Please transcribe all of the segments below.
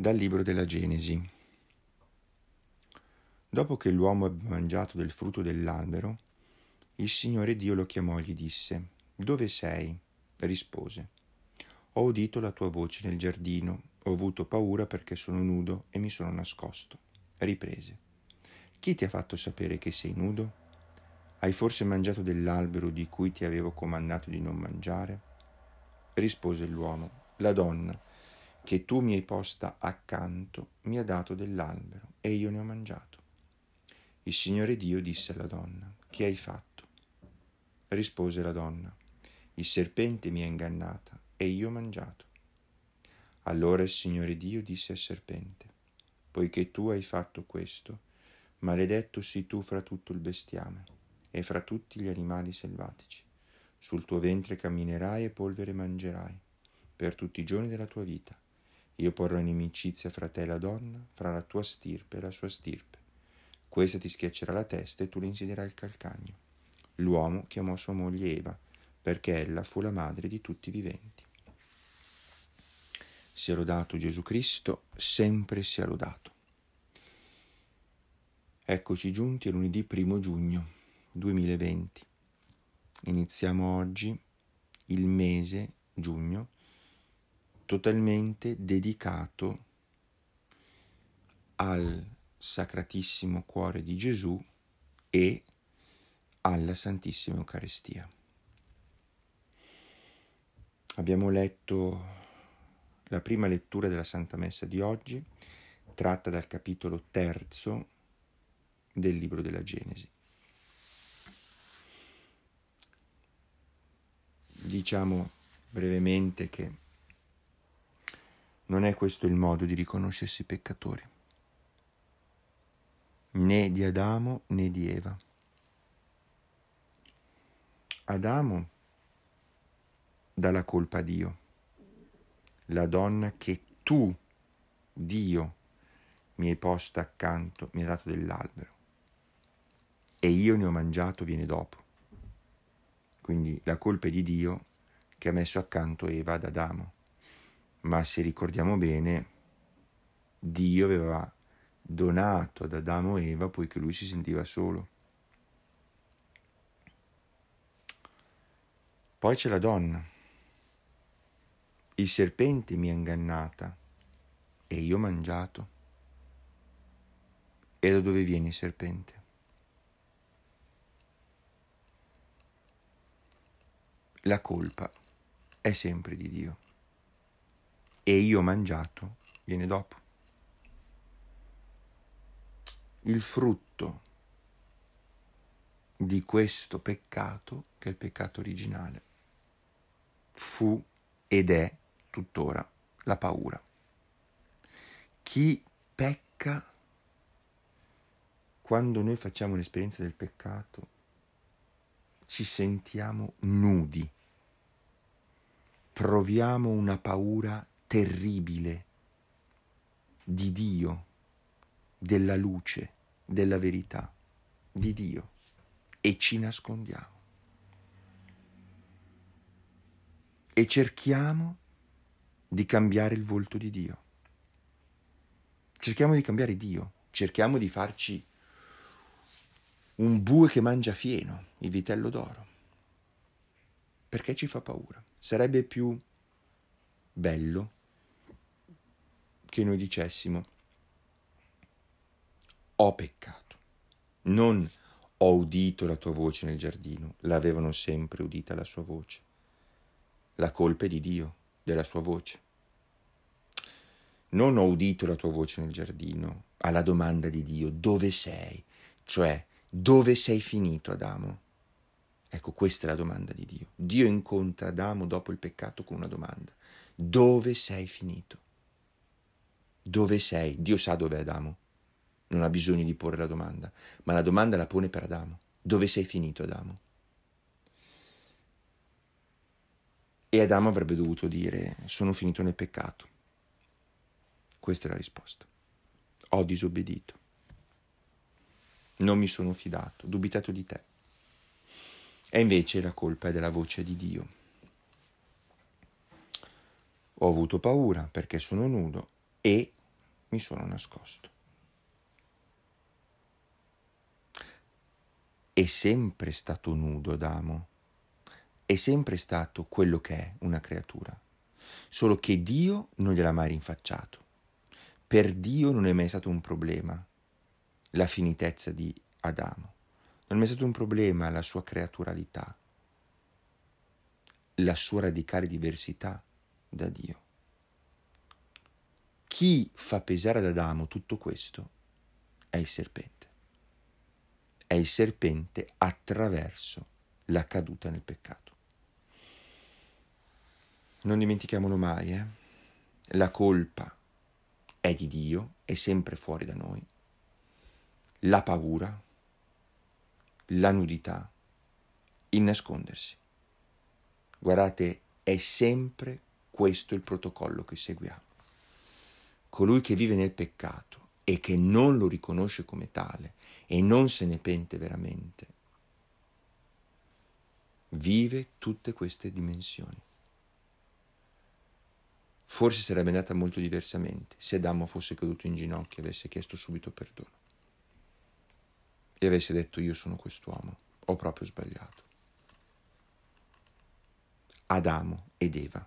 dal libro della Genesi. Dopo che l'uomo ebbe mangiato del frutto dell'albero, il Signore Dio lo chiamò e gli disse, Dove sei? rispose, Ho udito la tua voce nel giardino, ho avuto paura perché sono nudo e mi sono nascosto. Riprese, Chi ti ha fatto sapere che sei nudo? Hai forse mangiato dell'albero di cui ti avevo comandato di non mangiare? Rispose l'uomo, La donna che tu mi hai posta accanto mi ha dato dell'albero e io ne ho mangiato. Il Signore Dio disse alla donna, che hai fatto? Rispose la donna, il serpente mi ha ingannata e io ho mangiato. Allora il Signore Dio disse al serpente, poiché tu hai fatto questo, maledetto sii tu fra tutto il bestiame e fra tutti gli animali selvatici. Sul tuo ventre camminerai e polvere mangerai per tutti i giorni della tua vita io porrò inimicizia fra te e la donna, fra la tua stirpe e la sua stirpe. Questa ti schiaccerà la testa e tu le insiederai il calcagno. L'uomo chiamò sua moglie Eva, perché ella fu la madre di tutti i viventi. Sia lodato Gesù Cristo, sempre sia lodato. Eccoci giunti a lunedì 1 giugno 2020. Iniziamo oggi il mese giugno totalmente dedicato al Sacratissimo Cuore di Gesù e alla Santissima Eucaristia. Abbiamo letto la prima lettura della Santa Messa di oggi, tratta dal capitolo terzo del libro della Genesi. Diciamo brevemente che non è questo il modo di riconoscersi peccatori, né di Adamo né di Eva. Adamo dà la colpa a Dio, la donna che tu, Dio, mi hai posta accanto, mi hai dato dell'albero e io ne ho mangiato viene dopo. Quindi la colpa è di Dio che ha messo accanto Eva ad Adamo ma se ricordiamo bene, Dio aveva donato ad Adamo e Eva poiché lui si sentiva solo. Poi c'è la donna. Il serpente mi ha ingannata e io ho mangiato. E da dove viene il serpente? La colpa è sempre di Dio e io mangiato viene dopo. Il frutto di questo peccato, che è il peccato originale, fu ed è tuttora la paura. Chi pecca, quando noi facciamo un'esperienza del peccato, ci sentiamo nudi, proviamo una paura terribile di Dio, della luce, della verità, di Dio e ci nascondiamo. E cerchiamo di cambiare il volto di Dio. Cerchiamo di cambiare Dio, cerchiamo di farci un bue che mangia fieno, il vitello d'oro. Perché ci fa paura? Sarebbe più bello che noi dicessimo ho peccato, non ho udito la tua voce nel giardino, l'avevano sempre udita la sua voce. La colpa è di Dio, della sua voce. Non ho udito la tua voce nel giardino, alla domanda di Dio, dove sei? Cioè, dove sei finito Adamo? Ecco, questa è la domanda di Dio. Dio incontra Adamo dopo il peccato con una domanda. Dove sei finito? Dove sei? Dio sa dove è Adamo. Non ha bisogno di porre la domanda, ma la domanda la pone per Adamo. Dove sei finito, Adamo? E Adamo avrebbe dovuto dire, sono finito nel peccato. Questa è la risposta. Ho disobbedito. Non mi sono fidato, dubitato di te. E invece la colpa è della voce di Dio. Ho avuto paura perché sono nudo e mi sono nascosto. È sempre stato nudo Adamo, è sempre stato quello che è una creatura, solo che Dio non gliel'ha mai rinfacciato. Per Dio non è mai stato un problema la finitezza di Adamo, non è mai stato un problema la sua creaturalità, la sua radicale diversità da Dio. Chi fa pesare ad Adamo tutto questo è il serpente. È il serpente attraverso la caduta nel peccato. Non dimentichiamolo mai, eh? la colpa è di Dio, è sempre fuori da noi. La paura, la nudità, il nascondersi. Guardate, è sempre questo il protocollo che seguiamo colui che vive nel peccato e che non lo riconosce come tale e non se ne pente veramente, vive tutte queste dimensioni. Forse sarebbe andata molto diversamente se Adamo fosse caduto in ginocchio e avesse chiesto subito perdono e avesse detto io sono quest'uomo, ho proprio sbagliato. Adamo ed Eva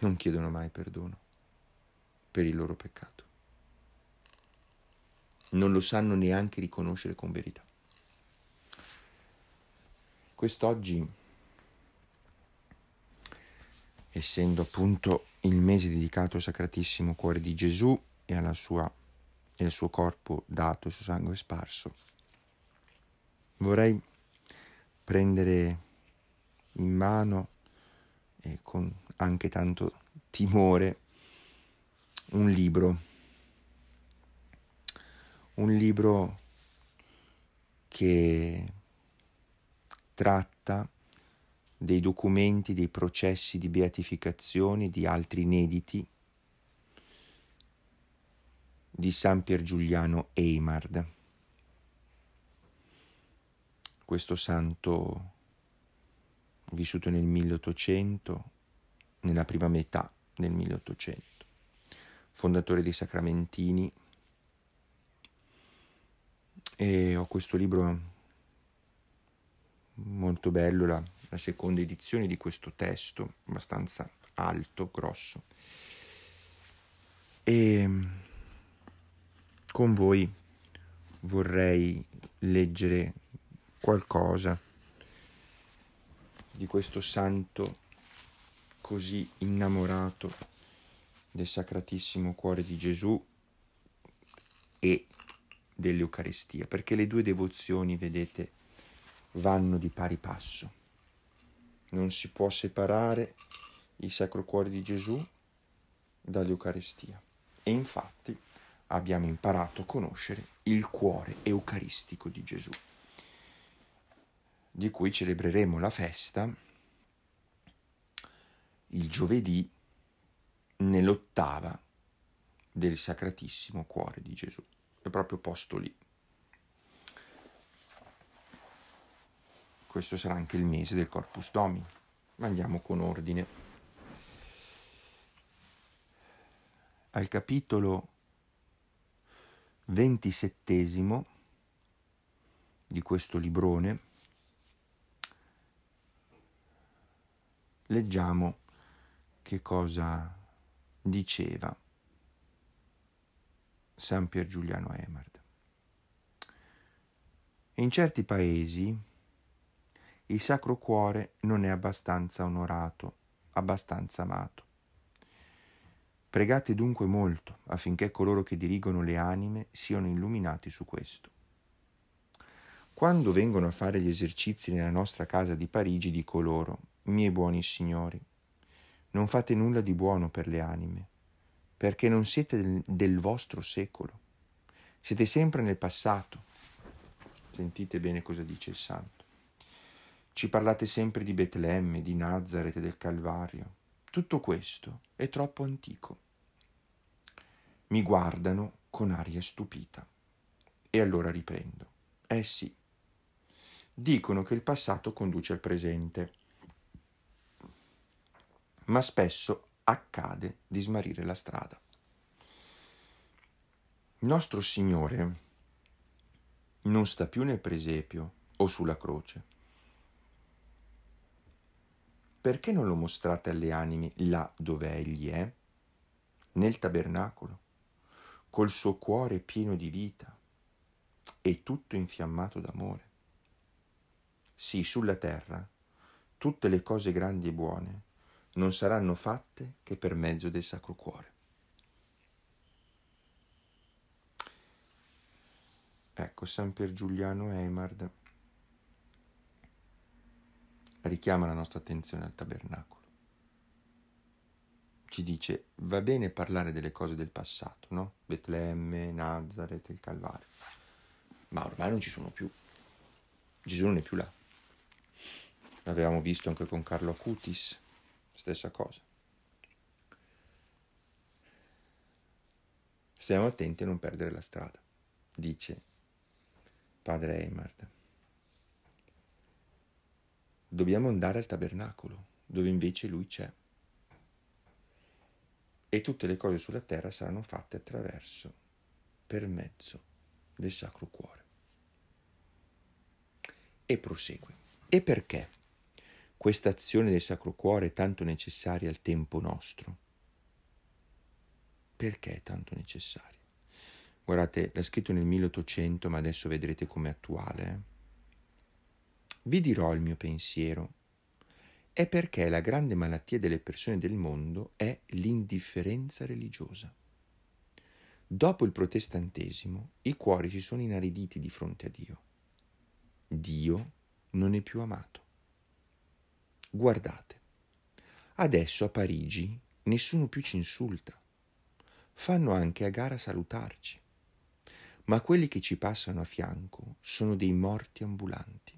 non chiedono mai perdono per il loro peccato. Non lo sanno neanche riconoscere con verità. Quest'oggi, essendo appunto il mese dedicato al Sacratissimo Cuore di Gesù e, alla sua, e al suo corpo dato, il suo sangue sparso, vorrei prendere in mano e con anche tanto timore un libro, un libro che tratta dei documenti, dei processi di beatificazione, di altri inediti di San Pier Giuliano Eymard. Questo santo vissuto nel 1800, nella prima metà del 1800 fondatore dei Sacramentini. E ho questo libro molto bello, la, la seconda edizione di questo testo, abbastanza alto, grosso. E mm, con voi vorrei leggere qualcosa di questo santo così innamorato del Sacratissimo Cuore di Gesù e dell'Eucaristia, perché le due devozioni, vedete, vanno di pari passo. Non si può separare il Sacro Cuore di Gesù dall'Eucaristia. E infatti abbiamo imparato a conoscere il cuore eucaristico di Gesù, di cui celebreremo la festa il giovedì nell'ottava del Sacratissimo Cuore di Gesù. È proprio posto lì. Questo sarà anche il mese del Corpus Domini. Ma Andiamo con ordine. Al capitolo ventisettesimo di questo librone leggiamo che cosa diceva San Pier Giuliano Emard. In certi paesi il Sacro Cuore non è abbastanza onorato, abbastanza amato. Pregate dunque molto affinché coloro che dirigono le anime siano illuminati su questo. Quando vengono a fare gli esercizi nella nostra casa di Parigi, dico loro, miei buoni signori, non fate nulla di buono per le anime, perché non siete del, del vostro secolo, siete sempre nel passato. Sentite bene cosa dice il santo. Ci parlate sempre di Betlemme, di Nazareth, del Calvario. Tutto questo è troppo antico. Mi guardano con aria stupita. E allora riprendo. Eh sì. Dicono che il passato conduce al presente ma spesso accade di smarire la strada. nostro Signore non sta più nel presepio o sulla croce. Perché non lo mostrate alle anime là dove egli è? Nel tabernacolo, col suo cuore pieno di vita e tutto infiammato d'amore. Sì, sulla terra tutte le cose grandi e buone non saranno fatte che per mezzo del Sacro Cuore. Ecco, San Pier Giuliano Eimard richiama la nostra attenzione al tabernacolo. Ci dice, va bene parlare delle cose del passato, no? Betlemme, Nazareth, il Calvario, ma ormai non ci sono più. Gesù non è più là. L'avevamo visto anche con Carlo Acutis, stessa cosa. Stiamo attenti a non perdere la strada, dice padre Eimard. Dobbiamo andare al tabernacolo, dove invece lui c'è. E tutte le cose sulla terra saranno fatte attraverso, per mezzo del Sacro Cuore. E prosegue. E perché? questa azione del Sacro Cuore è tanto necessaria al tempo nostro? Perché è tanto necessaria? Guardate, l'ha scritto nel 1800, ma adesso vedrete com'è attuale. Eh. Vi dirò il mio pensiero. È perché la grande malattia delle persone del mondo è l'indifferenza religiosa. Dopo il protestantesimo, i cuori si sono inariditi di fronte a Dio. Dio non è più amato. Guardate, adesso a Parigi nessuno più ci insulta. Fanno anche a gara salutarci. Ma quelli che ci passano a fianco sono dei morti ambulanti.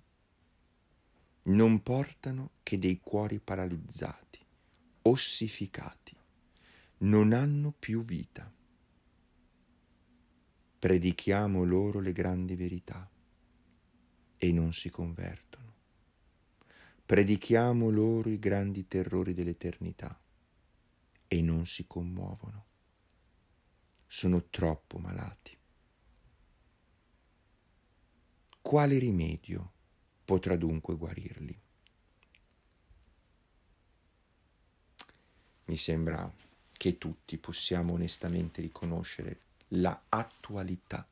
Non portano che dei cuori paralizzati, ossificati. Non hanno più vita. Predichiamo loro le grandi verità e non si convertono. Predichiamo loro i grandi terrori dell'eternità e non si commuovono. Sono troppo malati. Quale rimedio potrà dunque guarirli? Mi sembra che tutti possiamo onestamente riconoscere la attualità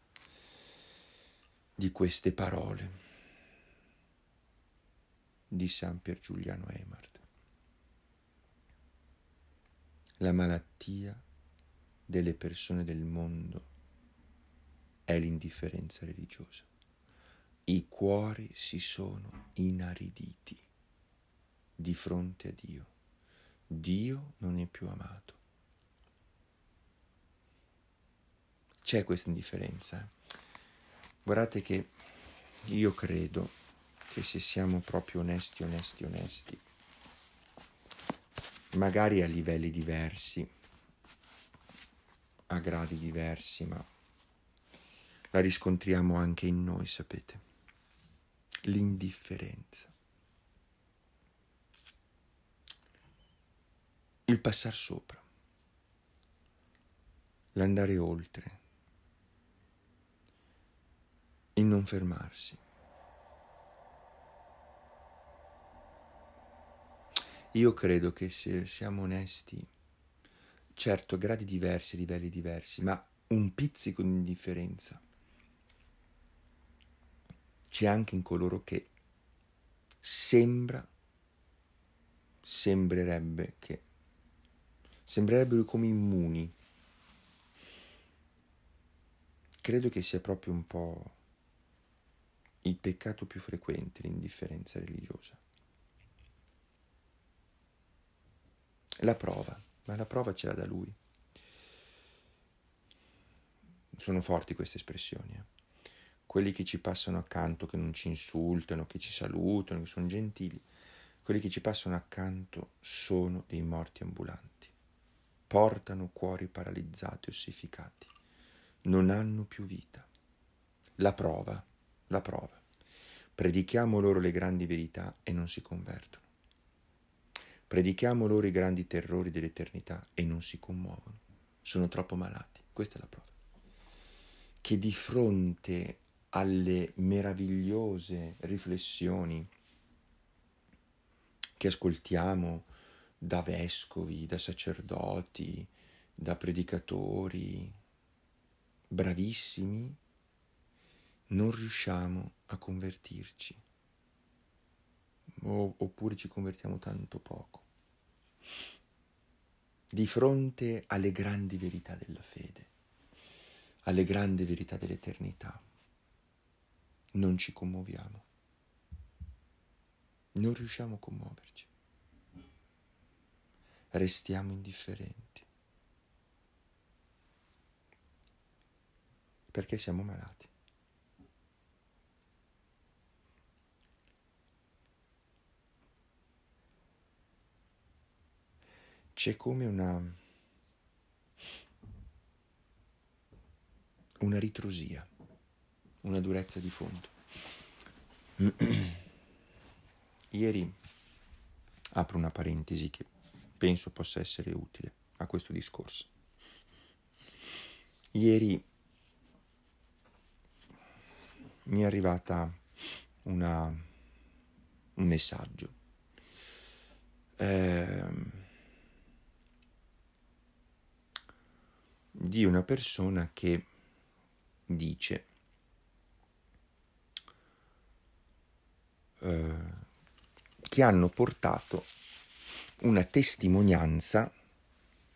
di queste parole di San Pier Giuliano Eymard. La malattia delle persone del mondo è l'indifferenza religiosa. I cuori si sono inariditi di fronte a Dio. Dio non è più amato. C'è questa indifferenza. Eh? Guardate che io credo che se siamo proprio onesti, onesti, onesti, magari a livelli diversi, a gradi diversi, ma la riscontriamo anche in noi, sapete, l'indifferenza. Il passar sopra, l'andare oltre, il non fermarsi. Io credo che se siamo onesti, certo, gradi diversi, livelli diversi, ma un pizzico di indifferenza c'è anche in coloro che sembra, sembrerebbe che, sembrerebbero come immuni. Credo che sia proprio un po' il peccato più frequente, l'indifferenza religiosa. la prova, ma la prova ce l'ha da lui. Sono forti queste espressioni. Eh? Quelli che ci passano accanto, che non ci insultano, che ci salutano, che sono gentili, quelli che ci passano accanto sono dei morti ambulanti. Portano cuori paralizzati, ossificati. Non hanno più vita. La prova, la prova. Predichiamo loro le grandi verità e non si convertono. Predichiamo loro i grandi terrori dell'eternità e non si commuovono. Sono troppo malati. Questa è la prova. Che di fronte alle meravigliose riflessioni che ascoltiamo da vescovi, da sacerdoti, da predicatori bravissimi, non riusciamo a convertirci, o, oppure ci convertiamo tanto poco di fronte alle grandi verità della fede, alle grandi verità dell'eternità. Non ci commuoviamo, non riusciamo a commuoverci, restiamo indifferenti perché siamo malati. c'è come una, una ritrosia, una durezza di fondo. Ieri apro una parentesi che penso possa essere utile a questo discorso. Ieri mi è arrivata una, un messaggio. Eh, di una persona che dice eh, che hanno portato una testimonianza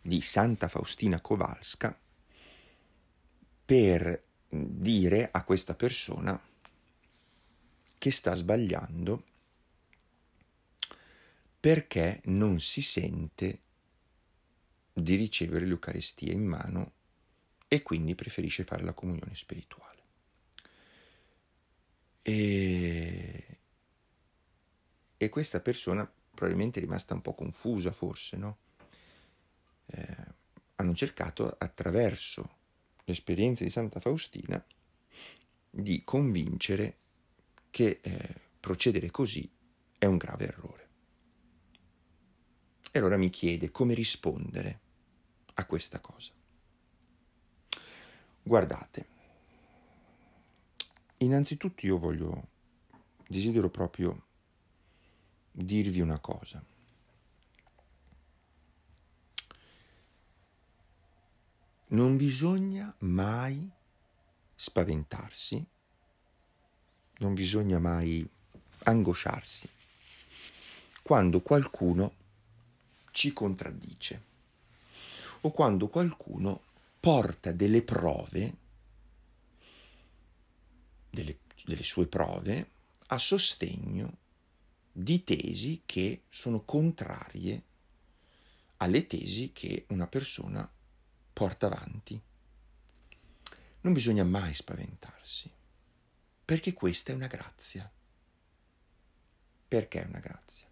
di Santa Faustina Kowalska per dire a questa persona che sta sbagliando perché non si sente di ricevere l'Eucaristia in mano e quindi preferisce fare la comunione spirituale. E, e questa persona probabilmente è rimasta un po' confusa, forse, no? Eh, hanno cercato attraverso l'esperienza di Santa Faustina di convincere che eh, procedere così è un grave errore. E allora mi chiede come rispondere a questa cosa. Guardate, innanzitutto io voglio, desidero proprio dirvi una cosa. Non bisogna mai spaventarsi, non bisogna mai angosciarsi quando qualcuno ci contraddice o quando qualcuno porta delle prove, delle, delle sue prove, a sostegno di tesi che sono contrarie alle tesi che una persona porta avanti. Non bisogna mai spaventarsi, perché questa è una grazia. Perché è una grazia?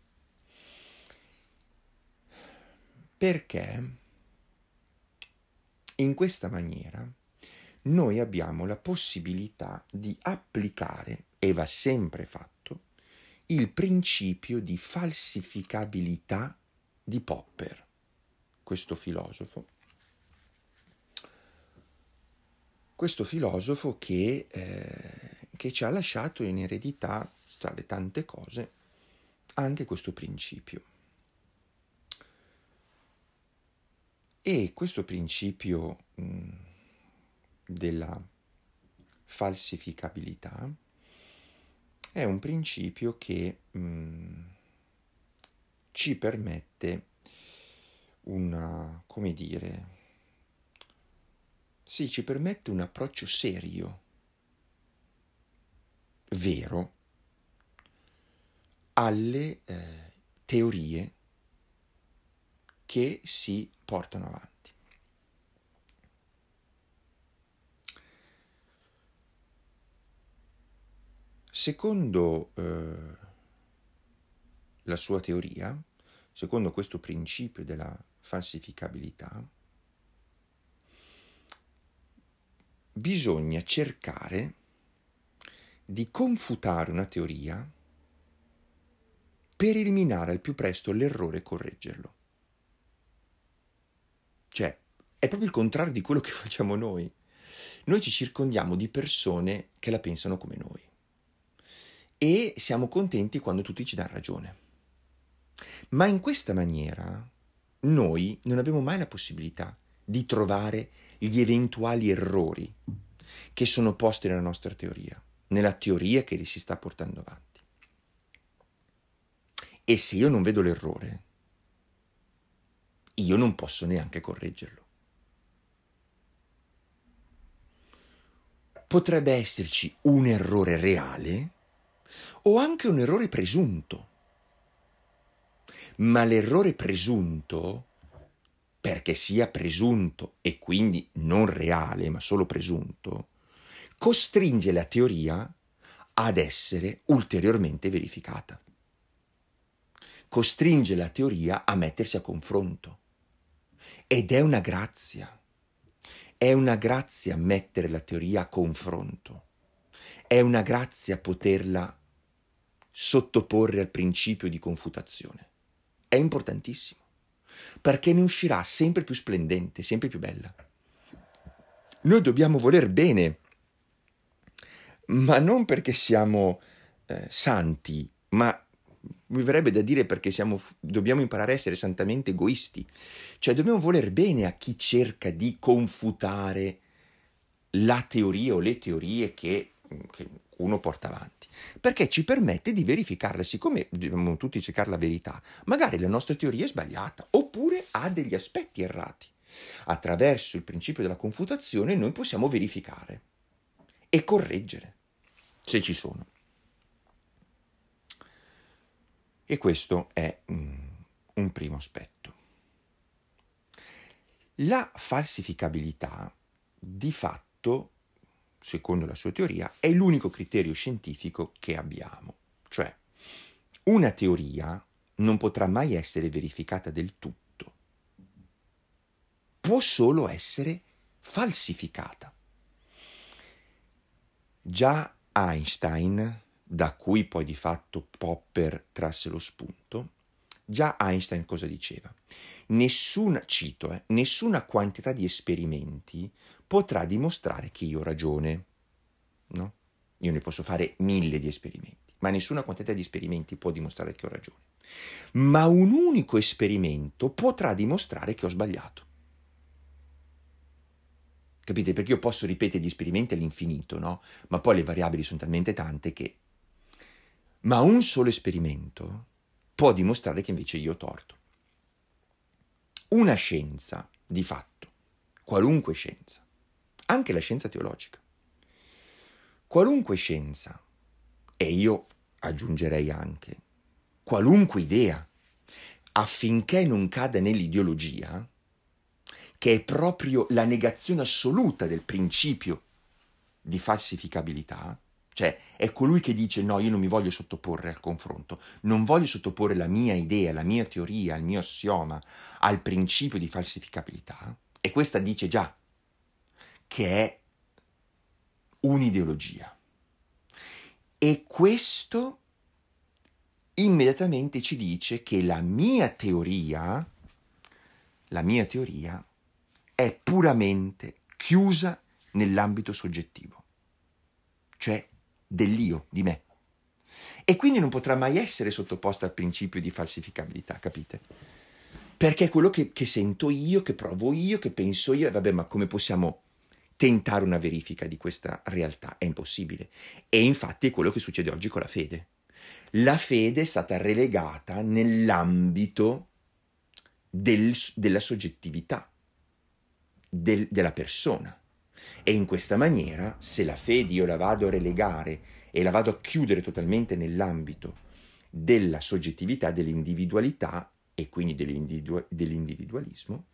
Perché in questa maniera noi abbiamo la possibilità di applicare, e va sempre fatto, il principio di falsificabilità di Popper, questo filosofo. Questo filosofo che, eh, che ci ha lasciato in eredità, tra le tante cose, anche questo principio. E questo principio della falsificabilità è un principio che ci permette una, come dire, sì, ci permette un approccio serio, vero, alle eh, teorie che si portano avanti. Secondo eh, la sua teoria, secondo questo principio della falsificabilità, bisogna cercare di confutare una teoria per eliminare al più presto l'errore e correggerlo. Cioè, è proprio il contrario di quello che facciamo noi. Noi ci circondiamo di persone che la pensano come noi e siamo contenti quando tutti ci danno ragione. Ma in questa maniera noi non abbiamo mai la possibilità di trovare gli eventuali errori che sono posti nella nostra teoria, nella teoria che li si sta portando avanti. E se io non vedo l'errore, io non posso neanche correggerlo. Potrebbe esserci un errore reale o anche un errore presunto. Ma l'errore presunto, perché sia presunto e quindi non reale, ma solo presunto, costringe la teoria ad essere ulteriormente verificata. Costringe la teoria a mettersi a confronto ed è una grazia. È una grazia mettere la teoria a confronto. È una grazia poterla sottoporre al principio di confutazione. È importantissimo, perché ne uscirà sempre più splendente, sempre più bella. Noi dobbiamo voler bene, ma non perché siamo eh, santi, ma mi verrebbe da dire perché siamo, dobbiamo imparare a essere santamente egoisti, cioè dobbiamo voler bene a chi cerca di confutare la teoria o le teorie che, mm, che uno porta avanti, perché ci permette di verificarla, siccome dobbiamo tutti cercare la verità, magari la nostra teoria è sbagliata oppure ha degli aspetti errati. Attraverso il principio della confutazione noi possiamo verificare e correggere, se ci sono. E questo è mm, un primo aspetto. La falsificabilità, di fatto, secondo la sua teoria, è l'unico criterio scientifico che abbiamo. Cioè, una teoria non potrà mai essere verificata del tutto, può solo essere falsificata. Già Einstein da cui poi di fatto Popper trasse lo spunto, già Einstein cosa diceva? Nessuna, cito, eh, nessuna quantità di esperimenti potrà dimostrare che io ho ragione. No? Io ne posso fare mille di esperimenti, ma nessuna quantità di esperimenti può dimostrare che ho ragione. Ma un unico esperimento potrà dimostrare che ho sbagliato. Capite? Perché io posso ripetere gli esperimenti all'infinito, no? Ma poi le variabili sono talmente tante che ma un solo esperimento può dimostrare che invece io ho torto. Una scienza, di fatto, qualunque scienza, anche la scienza teologica, qualunque scienza, e io aggiungerei anche qualunque idea, affinché non cada nell'ideologia, che è proprio la negazione assoluta del principio di falsificabilità, cioè, è colui che dice no, io non mi voglio sottoporre al confronto, non voglio sottoporre la mia idea, la mia teoria, il mio assioma al principio di falsificabilità. E questa dice già che è un'ideologia. E questo immediatamente ci dice che la mia teoria, la mia teoria è puramente chiusa nell'ambito soggettivo, cioè dell'io, di me. E quindi non potrà mai essere sottoposta al principio di falsificabilità, capite? Perché è quello che, che sento io, che provo io, che penso io, e vabbè, ma come possiamo tentare una verifica di questa realtà? È impossibile. E infatti è quello che succede oggi con la fede. La fede è stata relegata nell'ambito del, della soggettività, del, della persona. E in questa maniera, se la fede io la vado a relegare e la vado a chiudere totalmente nell'ambito della soggettività, dell'individualità e quindi dell'individu- dell'individualismo,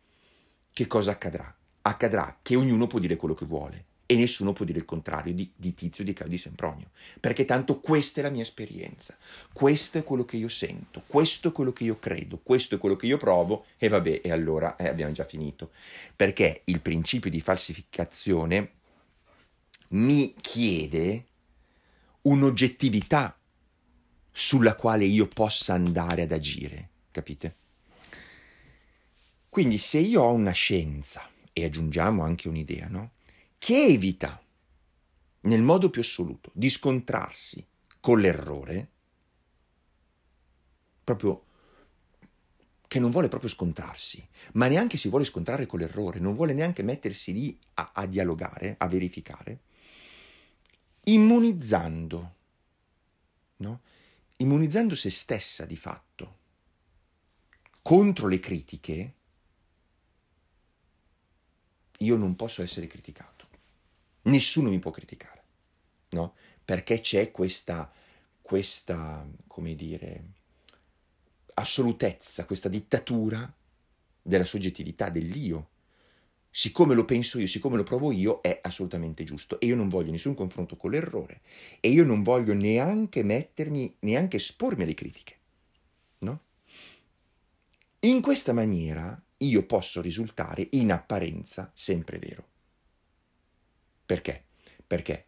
che cosa accadrà? Accadrà che ognuno può dire quello che vuole e nessuno può dire il contrario di, di Tizio, di Caio, di Sempronio, perché tanto questa è la mia esperienza, questo è quello che io sento, questo è quello che io credo, questo è quello che io provo e vabbè, e allora eh, abbiamo già finito, perché il principio di falsificazione mi chiede un'oggettività sulla quale io possa andare ad agire, capite? Quindi se io ho una scienza e aggiungiamo anche un'idea, no? che evita nel modo più assoluto di scontrarsi con l'errore, proprio che non vuole proprio scontrarsi, ma neanche si vuole scontrare con l'errore, non vuole neanche mettersi lì a, a dialogare, a verificare, immunizzando, no? immunizzando se stessa di fatto contro le critiche, io non posso essere criticato. Nessuno mi può criticare, no? Perché c'è questa, questa, come dire, assolutezza, questa dittatura della soggettività, dell'io. Siccome lo penso io, siccome lo provo io, è assolutamente giusto. E io non voglio nessun confronto con l'errore. E io non voglio neanche mettermi, neanche espormi alle critiche. No? In questa maniera io posso risultare in apparenza sempre vero. Perché? Perché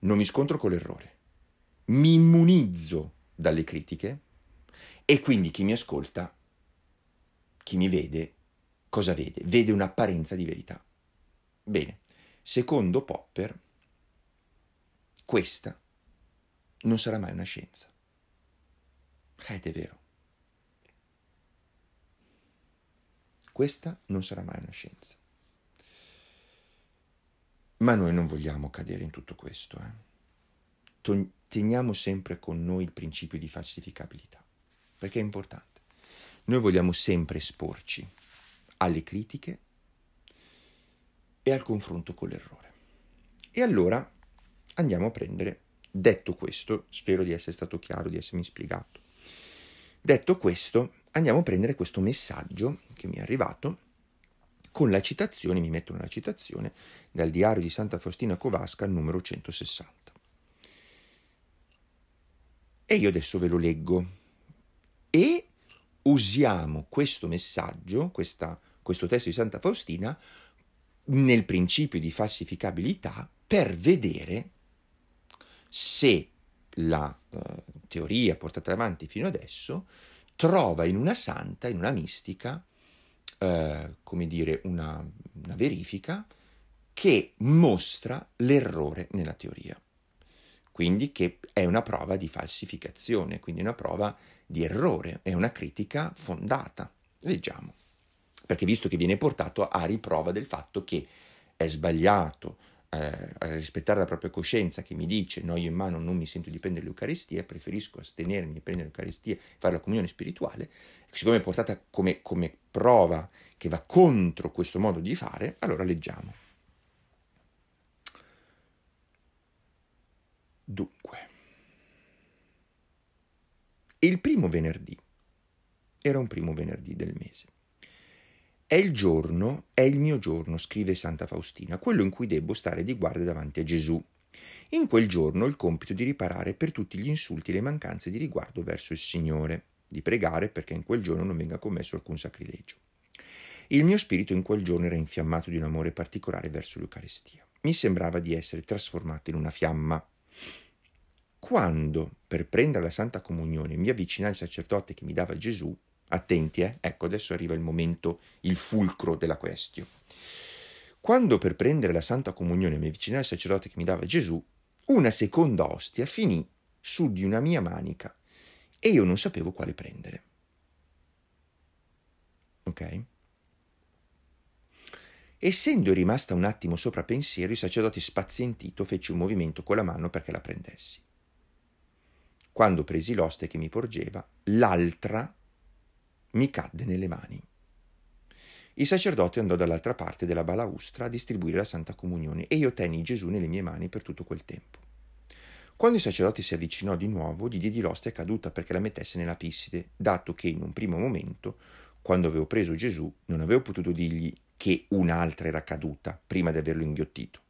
non mi scontro con l'errore, mi immunizzo dalle critiche e quindi chi mi ascolta, chi mi vede, cosa vede? Vede un'apparenza di verità. Bene, secondo Popper, questa non sarà mai una scienza. Eh, ed è vero. Questa non sarà mai una scienza. Ma noi non vogliamo cadere in tutto questo. Eh? Teniamo sempre con noi il principio di falsificabilità, perché è importante. Noi vogliamo sempre esporci alle critiche e al confronto con l'errore. E allora andiamo a prendere, detto questo, spero di essere stato chiaro, di essermi spiegato, detto questo, andiamo a prendere questo messaggio che mi è arrivato con la citazione, mi mettono la citazione, dal diario di Santa Faustina Covasca, numero 160. E io adesso ve lo leggo. E usiamo questo messaggio, questa, questo testo di Santa Faustina, nel principio di falsificabilità, per vedere se la eh, teoria portata avanti fino adesso trova in una santa, in una mistica, eh, come dire, una, una verifica che mostra l'errore nella teoria. Quindi che è una prova di falsificazione, quindi una prova di errore, è una critica fondata. Leggiamo. Perché visto che viene portato a riprova del fatto che è sbagliato, eh, a rispettare la propria coscienza che mi dice no, io in mano non mi sento di prendere l'Eucaristia, preferisco astenermi e prendere l'Eucaristia e fare la comunione spirituale, siccome è portata come, come prova che va contro questo modo di fare, allora leggiamo. Dunque, il primo venerdì era un primo venerdì del mese. È il giorno, è il mio giorno, scrive Santa Faustina, quello in cui debbo stare di guardia davanti a Gesù. In quel giorno ho il compito di riparare per tutti gli insulti e le mancanze di riguardo verso il Signore, di pregare perché in quel giorno non venga commesso alcun sacrilegio. Il mio spirito in quel giorno era infiammato di un amore particolare verso l'Eucarestia. Mi sembrava di essere trasformato in una fiamma. Quando, per prendere la Santa Comunione, mi avvicinai al sacerdote che mi dava Gesù, Attenti, eh? Ecco, adesso arriva il momento, il fulcro della questione. Quando per prendere la Santa Comunione mi avvicinai al sacerdote che mi dava Gesù, una seconda ostia finì su di una mia manica e io non sapevo quale prendere. Ok? Essendo rimasta un attimo sopra pensiero, il sacerdote spazientito fece un movimento con la mano perché la prendessi. Quando presi l'oste che mi porgeva, l'altra mi cadde nelle mani. Il sacerdote andò dall'altra parte della balaustra a distribuire la Santa Comunione e io tenni Gesù nelle mie mani per tutto quel tempo. Quando il sacerdote si avvicinò di nuovo, gli diedi l'ostia caduta perché la mettesse nella pisside, dato che in un primo momento, quando avevo preso Gesù, non avevo potuto dirgli che un'altra era caduta prima di averlo inghiottito.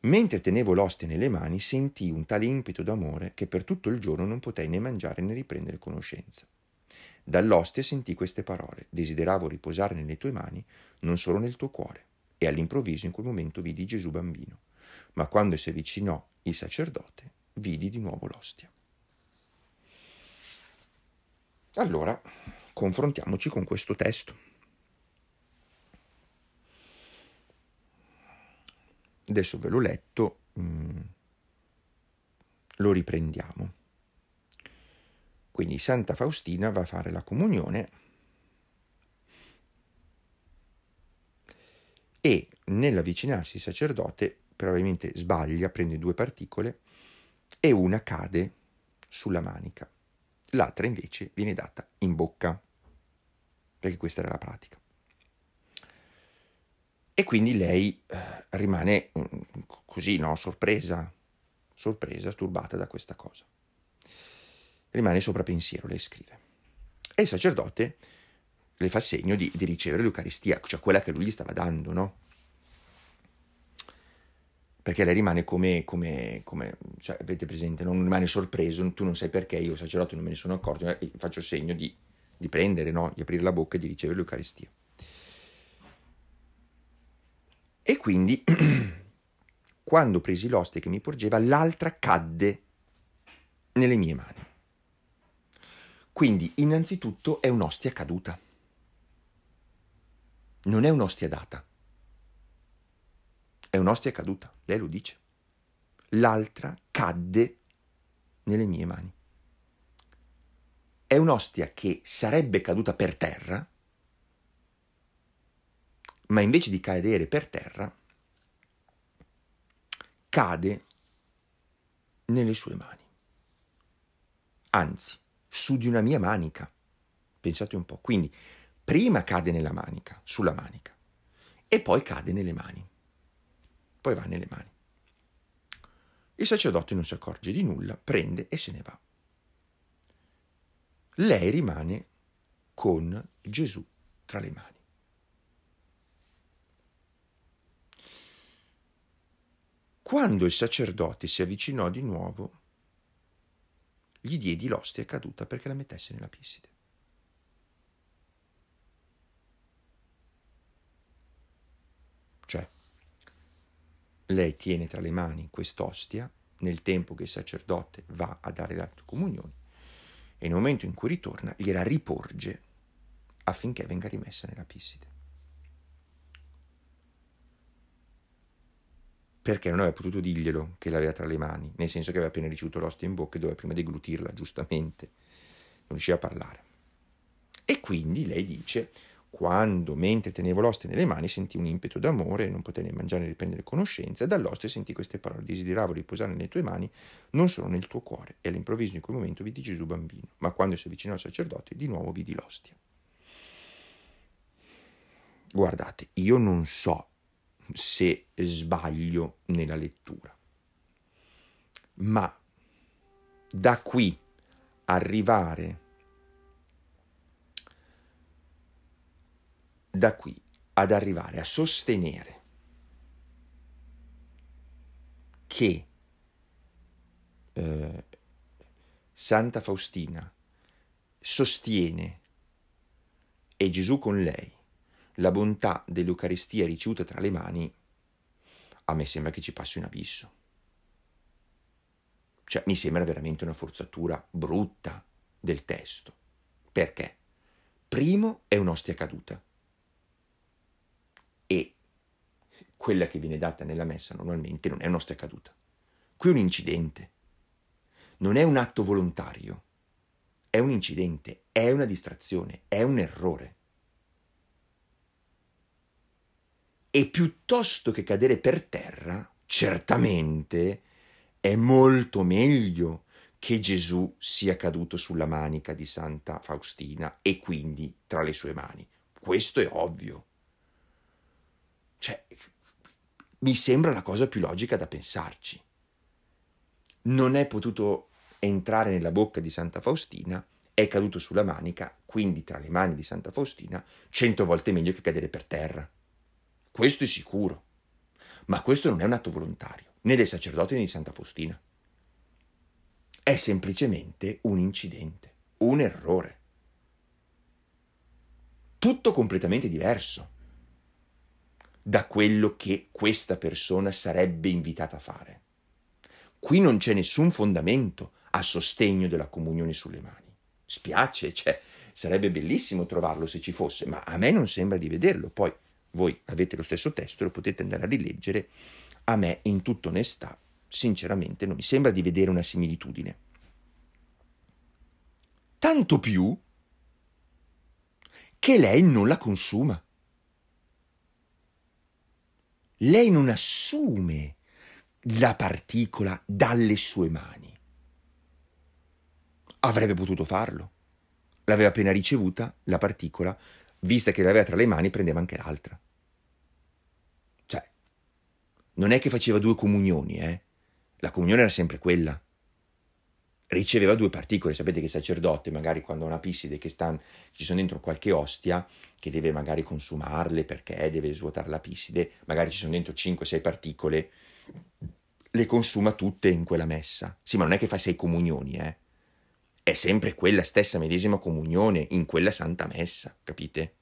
Mentre tenevo l'ostia nelle mani, sentii un tale impeto d'amore che per tutto il giorno non potei né mangiare né riprendere conoscenza. Dall'ostia sentì queste parole, desideravo riposare nelle tue mani, non solo nel tuo cuore. E all'improvviso in quel momento vidi Gesù bambino. Ma quando si avvicinò il sacerdote, vidi di nuovo l'ostia. Allora, confrontiamoci con questo testo. Adesso ve l'ho letto, mm, lo riprendiamo. Quindi Santa Faustina va a fare la comunione e nell'avvicinarsi il sacerdote probabilmente sbaglia, prende due particole e una cade sulla manica, l'altra invece viene data in bocca, perché questa era la pratica. E quindi lei eh, rimane mm, così, no, sorpresa, sorpresa, turbata da questa cosa rimane sopra pensiero, lei scrive. E il sacerdote le fa segno di, di ricevere l'Eucaristia, cioè quella che lui gli stava dando, no? Perché lei rimane come, come, come cioè, avete presente, non rimane sorpreso, tu non sai perché, io sacerdote non me ne sono accorto, eh, faccio segno di, di prendere, no? Di aprire la bocca e di ricevere l'Eucaristia. E quindi, quando presi l'oste che mi porgeva, l'altra cadde nelle mie mani. Quindi, innanzitutto, è un'ostia caduta. Non è un'ostia data. È un'ostia caduta, lei lo dice. L'altra cadde nelle mie mani. È un'ostia che sarebbe caduta per terra, ma invece di cadere per terra, cade nelle sue mani. Anzi, su di una mia manica. Pensate un po'. Quindi prima cade nella manica, sulla manica, e poi cade nelle mani. Poi va nelle mani. Il sacerdote non si accorge di nulla, prende e se ne va. Lei rimane con Gesù tra le mani. Quando il sacerdote si avvicinò di nuovo, gli diedi l'ostia caduta perché la mettesse nella pisside. Cioè, lei tiene tra le mani quest'ostia nel tempo che il sacerdote va a dare la comunione e nel momento in cui ritorna gliela riporge affinché venga rimessa nella pisside. perché non aveva potuto dirglielo che l'aveva tra le mani, nel senso che aveva appena ricevuto l'oste in bocca e doveva prima deglutirla, giustamente, non riusciva a parlare. E quindi lei dice, quando mentre tenevo l'oste nelle mani sentì un impeto d'amore, non potei né mangiare né riprendere conoscenza, e dall'oste sentì queste parole, desideravo riposare nelle tue mani, non solo nel tuo cuore, e all'improvviso in quel momento vidi Gesù bambino, ma quando si avvicinò al sacerdote di nuovo vidi l'ostia. Guardate, io non so se sbaglio nella lettura. Ma da qui arrivare da qui ad arrivare a sostenere che eh, Santa Faustina sostiene e Gesù con lei la bontà dell'Eucaristia ricevuta tra le mani, a me sembra che ci passi un abisso. Cioè, mi sembra veramente una forzatura brutta del testo. Perché? Primo è un'ostia caduta. E quella che viene data nella messa normalmente non è un'ostia caduta. Qui è un incidente. Non è un atto volontario. È un incidente, è una distrazione, è un errore. e piuttosto che cadere per terra, certamente è molto meglio che Gesù sia caduto sulla manica di Santa Faustina e quindi tra le sue mani. Questo è ovvio. Cioè, mi sembra la cosa più logica da pensarci. Non è potuto entrare nella bocca di Santa Faustina, è caduto sulla manica, quindi tra le mani di Santa Faustina, cento volte meglio che cadere per terra. Questo è sicuro. Ma questo non è un atto volontario, né dei sacerdoti né di Santa Faustina. È semplicemente un incidente, un errore. Tutto completamente diverso da quello che questa persona sarebbe invitata a fare. Qui non c'è nessun fondamento a sostegno della comunione sulle mani. Spiace, cioè, sarebbe bellissimo trovarlo se ci fosse, ma a me non sembra di vederlo. Poi voi avete lo stesso testo, lo potete andare a rileggere, a me in tutta onestà, sinceramente, non mi sembra di vedere una similitudine. Tanto più che lei non la consuma. Lei non assume la particola dalle sue mani. Avrebbe potuto farlo. L'aveva appena ricevuta la particola vista che l'aveva tra le mani, prendeva anche l'altra. Cioè, non è che faceva due comunioni, eh? La comunione era sempre quella. Riceveva due particole, sapete che i sacerdoti, magari quando ha una pisside che stan, ci sono dentro qualche ostia, che deve magari consumarle perché deve svuotare la pisside, magari ci sono dentro 5-6 particole, le consuma tutte in quella messa. Sì, ma non è che fai sei comunioni, eh? è sempre quella stessa medesima comunione in quella santa messa, capite?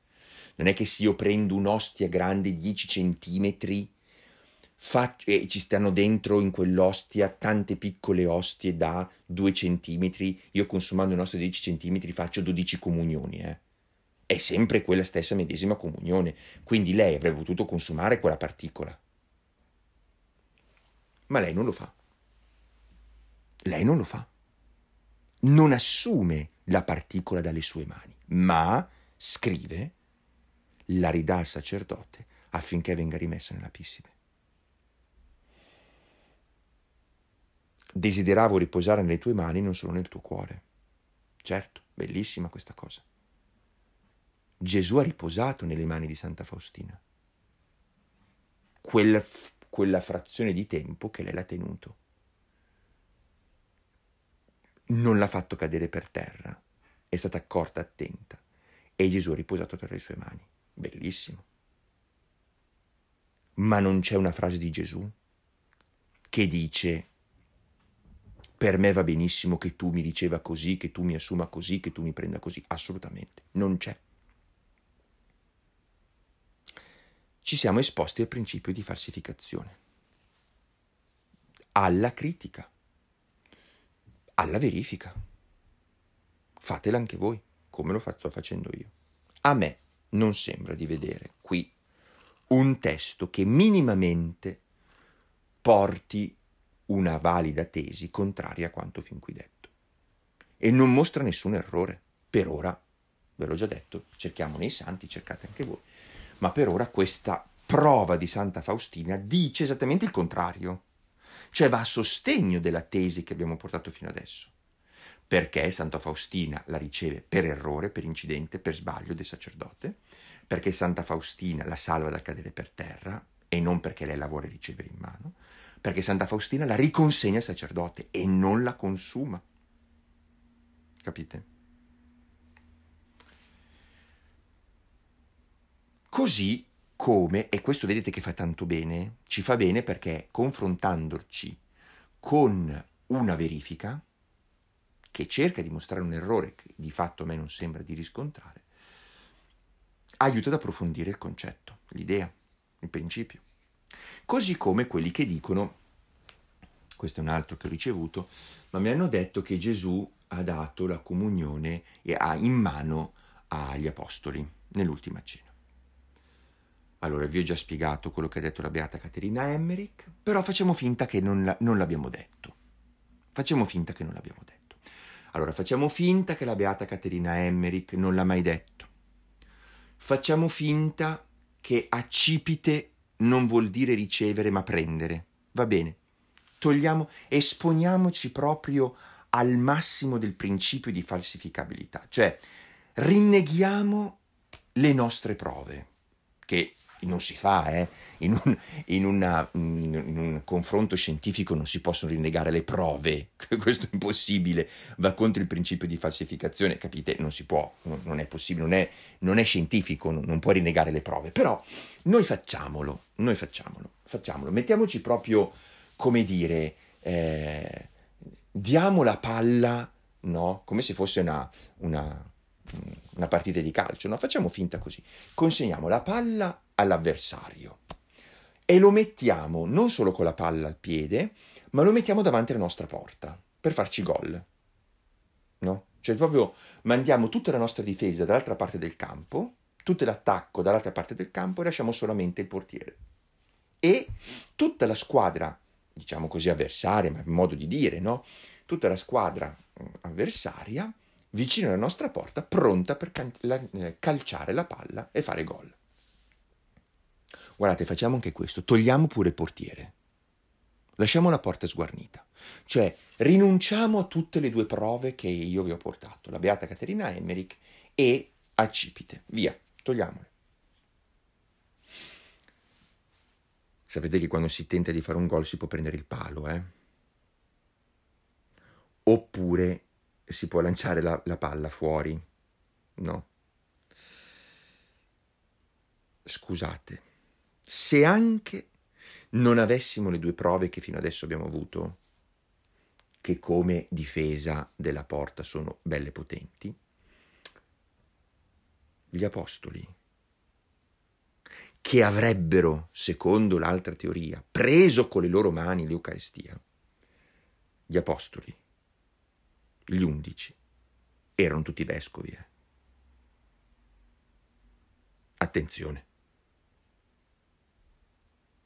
Non è che se io prendo un'ostia grande 10 centimetri faccio, e ci stanno dentro in quell'ostia tante piccole ostie da 2 centimetri, io consumando un'ostia di 10 centimetri faccio 12 comunioni, eh? È sempre quella stessa medesima comunione, quindi lei avrebbe potuto consumare quella particola. Ma lei non lo fa. Lei non lo fa non assume la particola dalle sue mani, ma scrive, la ridà al sacerdote affinché venga rimessa nella pisside. Desideravo riposare nelle tue mani, non solo nel tuo cuore. Certo, bellissima questa cosa. Gesù ha riposato nelle mani di Santa Faustina. Quella, quella frazione di tempo che lei l'ha tenuto non l'ha fatto cadere per terra, è stata accorta, attenta, e Gesù ha riposato tra le sue mani. Bellissimo. Ma non c'è una frase di Gesù che dice, per me va benissimo che tu mi riceva così, che tu mi assuma così, che tu mi prenda così. Assolutamente, non c'è. Ci siamo esposti al principio di falsificazione, alla critica alla verifica. Fatela anche voi, come lo sto facendo io. A me non sembra di vedere qui un testo che minimamente porti una valida tesi contraria a quanto fin qui detto. E non mostra nessun errore. Per ora, ve l'ho già detto, cerchiamo nei santi, cercate anche voi. Ma per ora questa prova di Santa Faustina dice esattamente il contrario cioè va a sostegno della tesi che abbiamo portato fino adesso. Perché Santa Faustina la riceve per errore, per incidente, per sbaglio del sacerdote, perché Santa Faustina la salva dal cadere per terra e non perché lei la vuole ricevere in mano, perché Santa Faustina la riconsegna al sacerdote e non la consuma. Capite? Così come, e questo vedete che fa tanto bene, ci fa bene perché confrontandoci con una verifica che cerca di mostrare un errore che di fatto a me non sembra di riscontrare, aiuta ad approfondire il concetto, l'idea, il principio. Così come quelli che dicono, questo è un altro che ho ricevuto, ma mi hanno detto che Gesù ha dato la comunione e ha in mano agli apostoli nell'ultima cena. Allora, vi ho già spiegato quello che ha detto la beata Caterina Emmerich, però facciamo finta che non, la, non l'abbiamo detto. Facciamo finta che non l'abbiamo detto. Allora, facciamo finta che la beata Caterina Emmerich non l'ha mai detto. Facciamo finta che accipite non vuol dire ricevere ma prendere. Va bene. Togliamo, esponiamoci proprio al massimo del principio di falsificabilità, cioè rinneghiamo le nostre prove, che non si fa, eh? in, un, in, una, in, un, confronto scientifico non si possono rinnegare le prove, questo è impossibile, va contro il principio di falsificazione, capite? Non si può, non è possibile, non è, non è scientifico, non, non puoi rinnegare le prove, però noi facciamolo, noi facciamolo, facciamolo, mettiamoci proprio, come dire, eh, diamo la palla, no? Come se fosse una, una una partita di calcio, no? facciamo finta così, consegniamo la palla all'avversario. E lo mettiamo non solo con la palla al piede, ma lo mettiamo davanti alla nostra porta per farci gol. No? Cioè proprio mandiamo tutta la nostra difesa dall'altra parte del campo, tutto l'attacco dall'altra parte del campo e lasciamo solamente il portiere. E tutta la squadra, diciamo così avversaria, ma in modo di dire, no? Tutta la squadra mm, avversaria vicino alla nostra porta pronta per eh, calciare la palla e fare gol. Guardate, facciamo anche questo, togliamo pure il portiere. Lasciamo la porta sguarnita, cioè rinunciamo a tutte le due prove che io vi ho portato, la Beata Caterina Emmerich e Accipite. Via, togliamole. Sapete che quando si tenta di fare un gol si può prendere il palo, eh? Oppure si può lanciare la, la, palla fuori. No. Scusate se anche non avessimo le due prove che fino adesso abbiamo avuto, che come difesa della porta sono belle potenti, gli apostoli, che avrebbero, secondo l'altra teoria, preso con le loro mani l'Eucaristia, gli apostoli, gli undici, erano tutti vescovi. Eh. Attenzione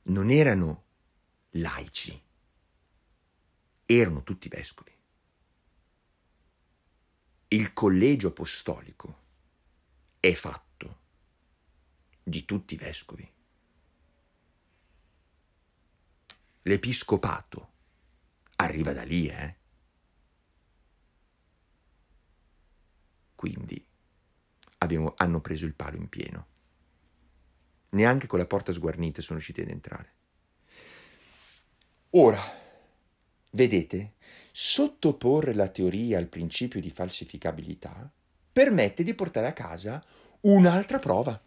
non erano laici, erano tutti vescovi. Il collegio apostolico è fatto di tutti i vescovi. L'episcopato arriva da lì, eh? Quindi abbiamo, hanno preso il palo in pieno. Neanche con la porta sguarnita sono riusciti ad entrare. Ora, vedete, sottoporre la teoria al principio di falsificabilità permette di portare a casa un'altra prova,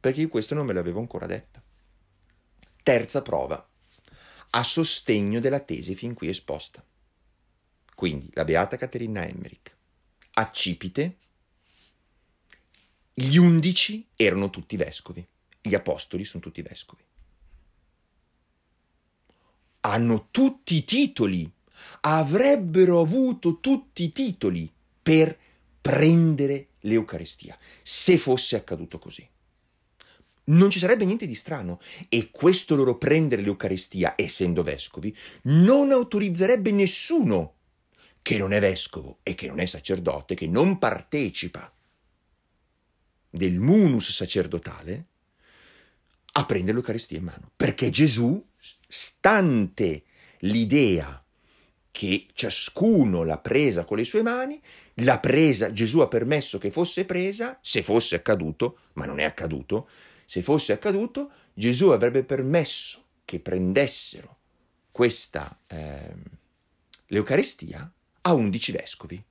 perché io questo non me l'avevo ancora detta. Terza prova, a sostegno della tesi fin qui esposta. Quindi la beata Caterina Emmerich, accipite, gli undici erano tutti vescovi. Gli apostoli sono tutti vescovi. Hanno tutti i titoli, avrebbero avuto tutti i titoli per prendere l'Eucaristia, se fosse accaduto così. Non ci sarebbe niente di strano e questo loro prendere l'Eucaristia, essendo vescovi, non autorizzerebbe nessuno che non è vescovo e che non è sacerdote, che non partecipa del munus sacerdotale, a prendere l'Eucaristia in mano, perché Gesù, stante l'idea che ciascuno l'ha presa con le sue mani, l'ha presa, Gesù ha permesso che fosse presa, se fosse accaduto, ma non è accaduto, se fosse accaduto, Gesù avrebbe permesso che prendessero questa eh, l'Eucaristia a undici vescovi,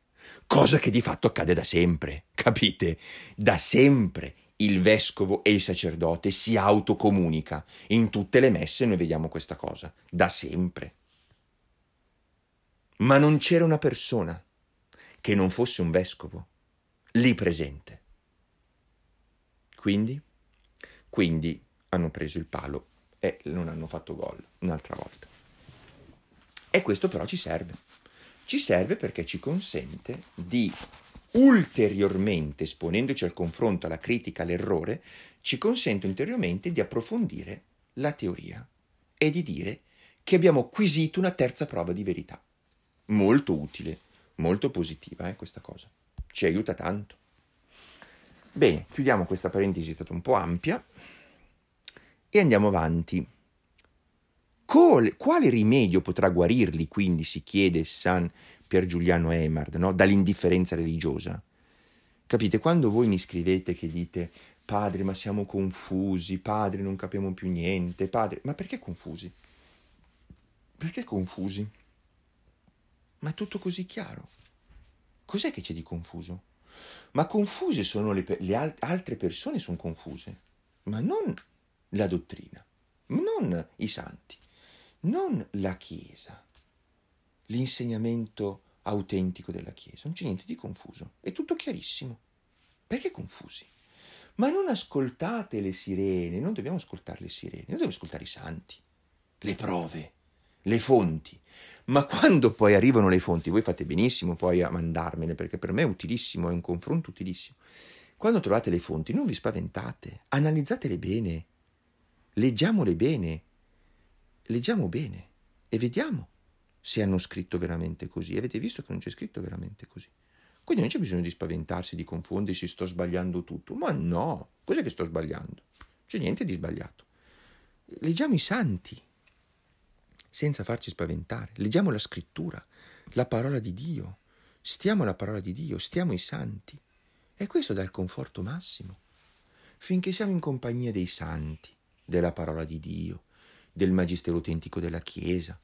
cosa che di fatto accade da sempre, capite? Da sempre il vescovo e il sacerdote si autocomunica. In tutte le messe noi vediamo questa cosa, da sempre. Ma non c'era una persona che non fosse un vescovo lì presente. Quindi, quindi hanno preso il palo e non hanno fatto gol un'altra volta. E questo però ci serve. Ci serve perché ci consente di ulteriormente esponendoci al confronto, alla critica, all'errore, ci consente ulteriormente di approfondire la teoria e di dire che abbiamo acquisito una terza prova di verità. Molto utile, molto positiva eh, questa cosa. Ci aiuta tanto. Bene, chiudiamo questa parentesi, è stata un po' ampia, e andiamo avanti. Col, quale rimedio potrà guarirli, quindi, si chiede San Pier Giuliano Emard, no? dall'indifferenza religiosa. Capite? Quando voi mi scrivete che dite padre ma siamo confusi, padre non capiamo più niente, padre, ma perché confusi? Perché confusi? Ma è tutto così chiaro. Cos'è che c'è di confuso? Ma confuse sono le, le al- altre persone, sono confuse, ma non la dottrina, non i santi, non la Chiesa l'insegnamento autentico della Chiesa. Non c'è niente di confuso, è tutto chiarissimo. Perché confusi? Ma non ascoltate le sirene, non dobbiamo ascoltare le sirene, non dobbiamo ascoltare i santi, le prove, le fonti. Ma quando poi arrivano le fonti, voi fate benissimo poi a mandarmene, perché per me è utilissimo, è un confronto utilissimo. Quando trovate le fonti, non vi spaventate, analizzatele bene, leggiamole bene, leggiamo bene e vediamo se hanno scritto veramente così. Avete visto che non c'è scritto veramente così. Quindi non c'è bisogno di spaventarsi, di confondersi, sto sbagliando tutto. Ma no, cos'è che sto sbagliando? C'è niente di sbagliato. Leggiamo i santi senza farci spaventare. Leggiamo la scrittura, la parola di Dio. Stiamo la parola di Dio, stiamo i santi. E questo dà il conforto massimo. Finché siamo in compagnia dei santi, della parola di Dio, del magistero autentico della Chiesa,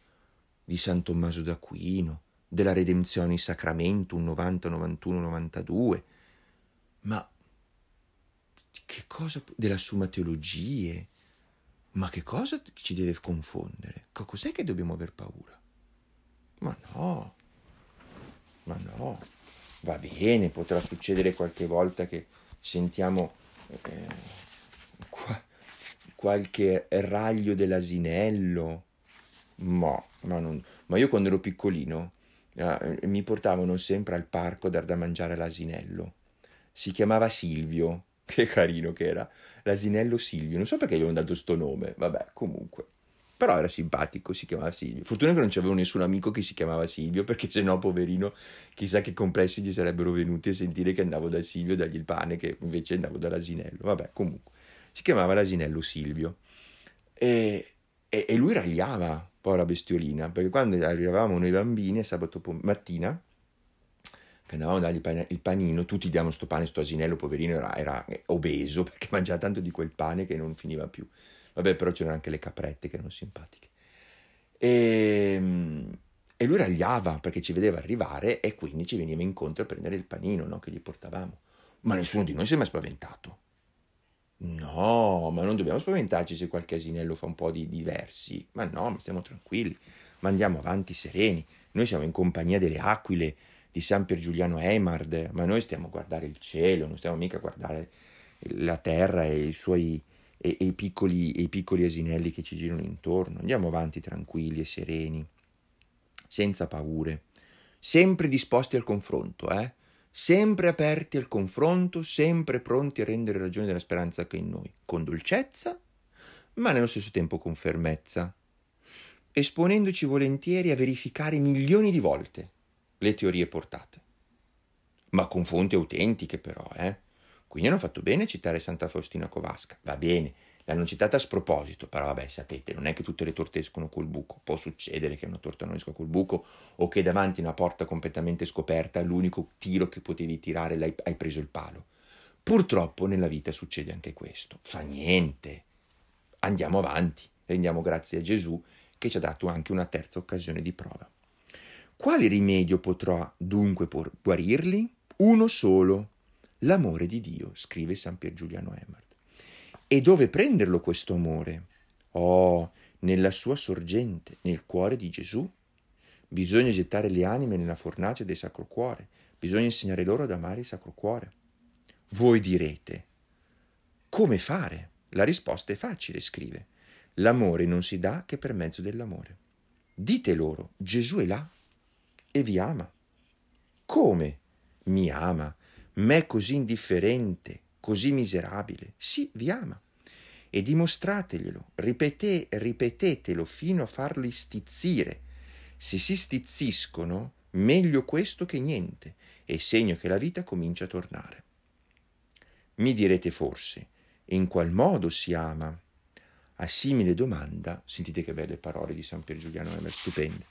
di San Tommaso d'Aquino, della Redenzione in Sacramento, un 90, 91, 92, ma che cosa della Summa Teologie? Ma che cosa ci deve confondere? Cos'è che dobbiamo aver paura? Ma no, ma no, va bene, potrà succedere qualche volta che sentiamo eh, qua, qualche raglio dell'asinello, ma ma, non... ma io quando ero piccolino eh, mi portavano sempre al parco a dar da mangiare all'asinello. Si chiamava Silvio, che carino che era, l'asinello Silvio. Non so perché gli ho dato sto nome, vabbè, comunque. Però era simpatico, si chiamava Silvio. Fortuna che non c'avevo nessun amico che si chiamava Silvio, perché se no, poverino, chissà che complessi gli sarebbero venuti a sentire che andavo da Silvio e dargli il pane, che invece andavo dall'asinello. Vabbè, comunque. Si chiamava l'asinello Silvio. E, e, e lui ragliava, po' la bestiolina, perché quando arrivavamo noi bambini sabato mattina, che andavamo a dargli il panino, tutti diamo sto pane, sto asinello, poverino, era, era obeso perché mangiava tanto di quel pane che non finiva più. Vabbè, però c'erano anche le caprette che erano simpatiche. E, ehm, e lui ragliava perché ci vedeva arrivare e quindi ci veniva incontro a prendere il panino no, che gli portavamo. Ma nessuno di noi si è mai spaventato No, ma non dobbiamo spaventarci se qualche asinello fa un po' di diversi. Ma no, ma stiamo tranquilli, ma andiamo avanti sereni. Noi siamo in compagnia delle aquile di San Pier Giuliano Eimard, ma noi stiamo a guardare il cielo, non stiamo mica a guardare la terra e i suoi e, e i, piccoli, e i piccoli asinelli che ci girano intorno. Andiamo avanti tranquilli e sereni, senza paure, sempre disposti al confronto, eh? sempre aperti al confronto, sempre pronti a rendere ragione della speranza che è in noi, con dolcezza, ma nello stesso tempo con fermezza, esponendoci volentieri a verificare milioni di volte le teorie portate, ma con fonti autentiche però, eh? Quindi hanno fatto bene a citare Santa Faustina Covasca, va bene, L'hanno citata a sproposito, però vabbè, sapete, non è che tutte le torte escono col buco. Può succedere che una torta non esca col buco o che davanti a una porta completamente scoperta l'unico tiro che potevi tirare l'hai, hai preso il palo. Purtroppo nella vita succede anche questo. Fa niente. Andiamo avanti. Rendiamo grazie a Gesù che ci ha dato anche una terza occasione di prova. Quale rimedio potrà dunque guarirli? Uno solo, l'amore di Dio, scrive San Pier Giuliano Emmer. E dove prenderlo questo amore? Oh, nella sua sorgente, nel cuore di Gesù. Bisogna gettare le anime nella fornace del Sacro Cuore, bisogna insegnare loro ad amare il Sacro Cuore. Voi direte, come fare? La risposta è facile, scrive. L'amore non si dà che per mezzo dell'amore. Dite loro, Gesù è là e vi ama. Come mi ama? M'è così indifferente, così miserabile? Sì, vi ama. E dimostrateglielo, ripete, ripetetelo fino a farli stizzire. Se si stizziscono, meglio questo che niente, è segno che la vita comincia a tornare. Mi direte forse, in qual modo si ama? A simile domanda, sentite che belle parole di San Pier Giuliano Emer, stupende.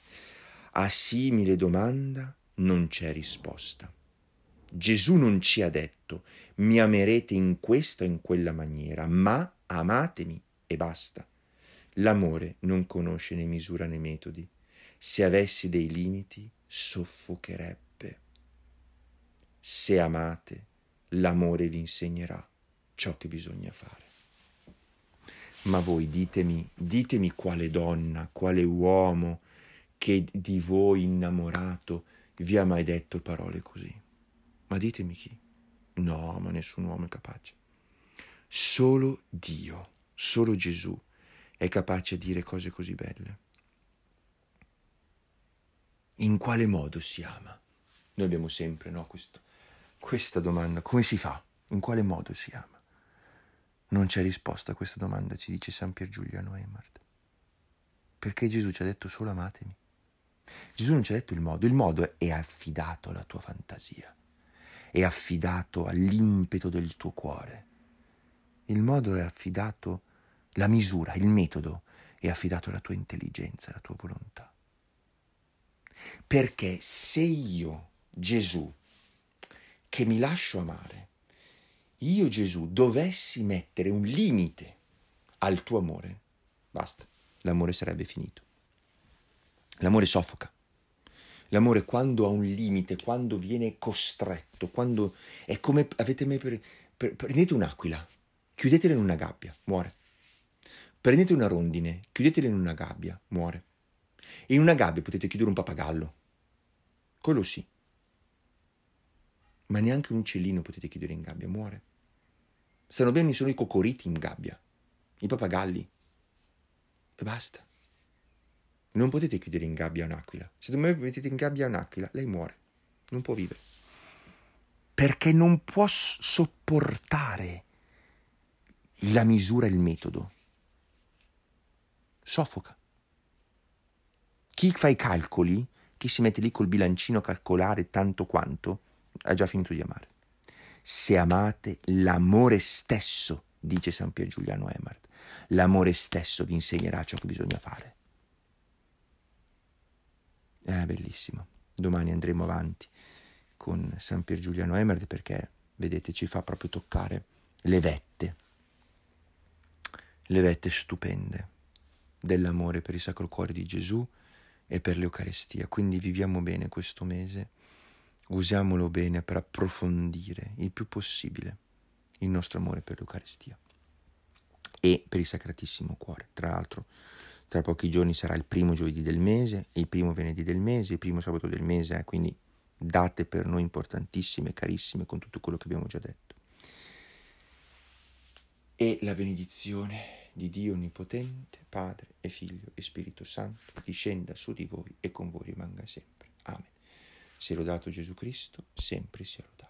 A simile domanda non c'è risposta. Gesù non ci ha detto mi amerete in questa o in quella maniera, ma amatemi e basta. L'amore non conosce né misura né metodi. Se avessi dei limiti, soffocherebbe. Se amate, l'amore vi insegnerà ciò che bisogna fare. Ma voi ditemi, ditemi quale donna, quale uomo che di voi innamorato vi ha mai detto parole così. Ma ditemi chi? No, ma nessun uomo è capace. Solo Dio, solo Gesù è capace di dire cose così belle. In quale modo si ama? Noi abbiamo sempre no, questo, questa domanda. Come si fa? In quale modo si ama? Non c'è risposta a questa domanda, ci dice San Pier Giuliano Eymard. Perché Gesù ci ha detto solo amatemi. Gesù non ci ha detto il modo, il modo è affidato alla tua fantasia è affidato all'impeto del tuo cuore. Il modo è affidato, la misura, il metodo è affidato alla tua intelligenza, alla tua volontà. Perché se io, Gesù, che mi lascio amare, io Gesù dovessi mettere un limite al tuo amore, basta, l'amore sarebbe finito. L'amore soffoca. L'amore quando ha un limite, quando viene costretto, quando è come avete mai per, prendete un'aquila, chiudetela in una gabbia, muore. Prendete una rondine, chiudetela in una gabbia, muore. In una gabbia potete chiudere un papagallo. Quello sì. Ma neanche un uccellino potete chiudere in gabbia, muore. Stanno bene solo i cocoriti in gabbia, i papagalli. E basta. Non potete chiudere in gabbia un'aquila. Se domani mettete in gabbia un'aquila, lei muore. Non può vivere. Perché non può sopportare la misura e il metodo. Soffoca. Chi fa i calcoli, chi si mette lì col bilancino a calcolare tanto quanto, ha già finito di amare. Se amate l'amore stesso, dice San Pier Giuliano Emard, l'amore stesso vi insegnerà ciò che bisogna fare. È eh, bellissimo. Domani andremo avanti con San Pier Giuliano Emerd perché, vedete, ci fa proprio toccare le vette, le vette stupende dell'amore per il Sacro Cuore di Gesù e per l'Eucarestia. Quindi viviamo bene questo mese, usiamolo bene per approfondire il più possibile il nostro amore per l'Eucarestia e per il Sacratissimo Cuore. Tra l'altro, tra pochi giorni sarà il primo giovedì del mese, il primo venerdì del mese, il primo sabato del mese, eh, quindi date per noi importantissime, carissime, con tutto quello che abbiamo già detto. E la benedizione di Dio Onnipotente, Padre e Figlio e Spirito Santo, discenda su di voi e con voi rimanga sempre. Amen. Se lodato Gesù Cristo, sempre sia lodato.